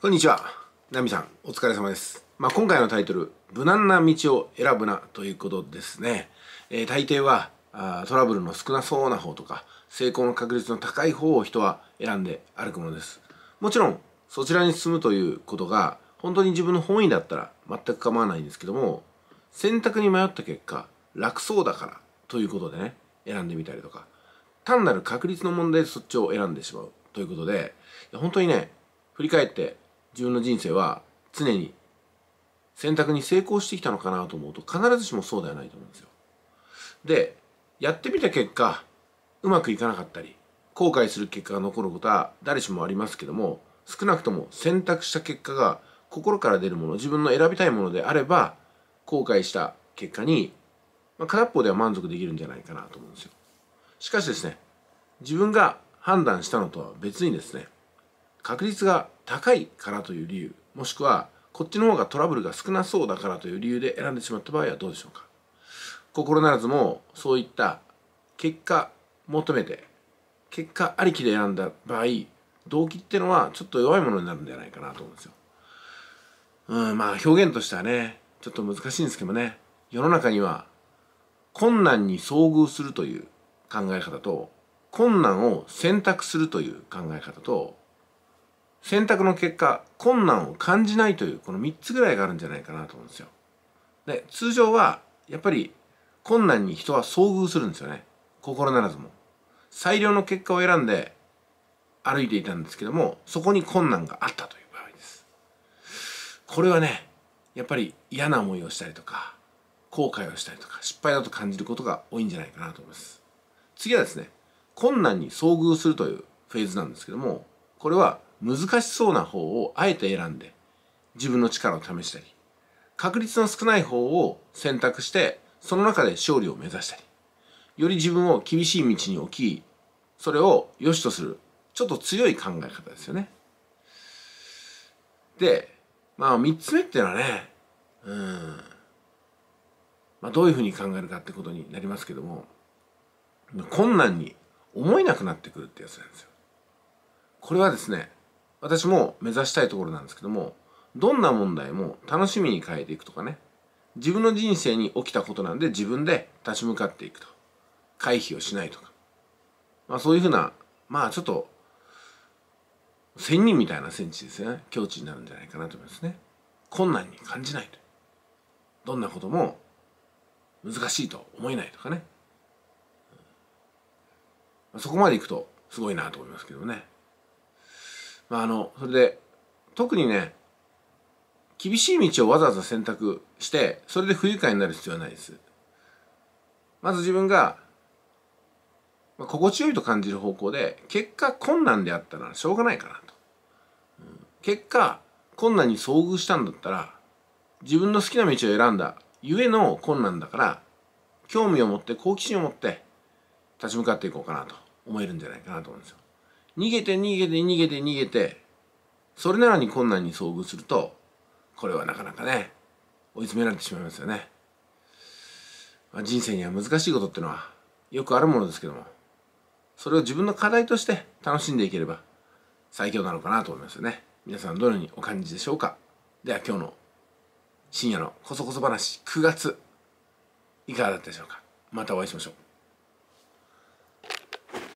こんにちは。ナミさん、お疲れ様です。まあ、今回のタイトル、無難な道を選ぶなということですね。えー、大抵はあトラブルの少なそうな方とか、成功の確率の高い方を人は選んで歩くものです。もちろん、そちらに進むということが、本当に自分の本意だったら全く構わないんですけども、選択に迷った結果、楽そうだからということでね、選んでみたりとか、単なる確率の問題でそっちを選んでしまうということで、本当にね、振り返って自分の人生は常に選択に成功してきたのかなと思うと必ずしもそうではないと思うんですよ。でやってみた結果うまくいかなかったり後悔する結果が残ることは誰しもありますけども少なくとも選択した結果が心から出るもの自分の選びたいものであれば後悔した結果に、まあ、片っぽでは満足できるんじゃないかなと思うんですよ。しかしですね自分が判断したのとは別にですね確率が高いからという理由もしくはこっちの方がトラブルが少なそうだからという理由で選んでしまった場合はどうでしょうか心ならずもそういった結果求めて結果ありきで選んだ場合動機ってのはちょっと弱いものになるんじゃないかなと思うんですよ。うん、まあ表現としてはねちょっと難しいんですけどね世の中には困難に遭遇するという考え方と困難を選択するという考え方と選択の結果困難を感じないというこの3つぐらいがあるんじゃないかなと思うんですよ。で通常はやっぱり困難に人は遭遇するんですよね心ならずも。最良の結果を選んで歩いていたんですけどもそこに困難があったという場合です。これはねやっぱり嫌な思いをしたりとか後悔をしたりとか失敗だと感じることが多いんじゃないかなと思います。次はですね困難に遭遇するというフェーズなんですけどもこれは難しそうな方をあえて選んで自分の力を試したり確率の少ない方を選択してその中で勝利を目指したりより自分を厳しい道に置きそれを良しとするちょっと強い考え方ですよね。でまあ3つ目っていうのはねうんまあ、どういうふうに考えるかってことになりますけども困難に思えなくなってくるってやつなんですよ。これはですね私も目指したいところなんですけどもどんな問題も楽しみに変えていくとかね自分の人生に起きたことなんで自分で立ち向かっていくと回避をしないとか、まあ、そういうふうなまあちょっと仙人みたいな戦地ですね境地になるんじゃないかなと思いますね困難に感じないとどんなことも難しいと思えないとかねそこまでいくとすごいなと思いますけどね。まあ、あの、それで、特にね、厳しい道をわざわざ選択して、それで不愉快になる必要はないです。まず自分が、まあ、心地よいと感じる方向で、結果困難であったらしょうがないかなと。うん、結果、困難に遭遇したんだったら、自分の好きな道を選んだゆえの困難だから、興味を持って好奇心を持って立ち向かっていこうかなと思えるんじゃないかなと思うんですよ。逃げて逃げて逃げて逃げて、それなのに困難に遭遇すると、これはなかなかね、追い詰められてしまいますよね。まあ、人生には難しいことってのはよくあるものですけども、それを自分の課題として楽しんでいければ最強なのかなと思いますよね。皆さんどのようにお感じでしょうかでは今日の深夜のコソコソ話9月いかがだったでしょうかまたお会いしましょう。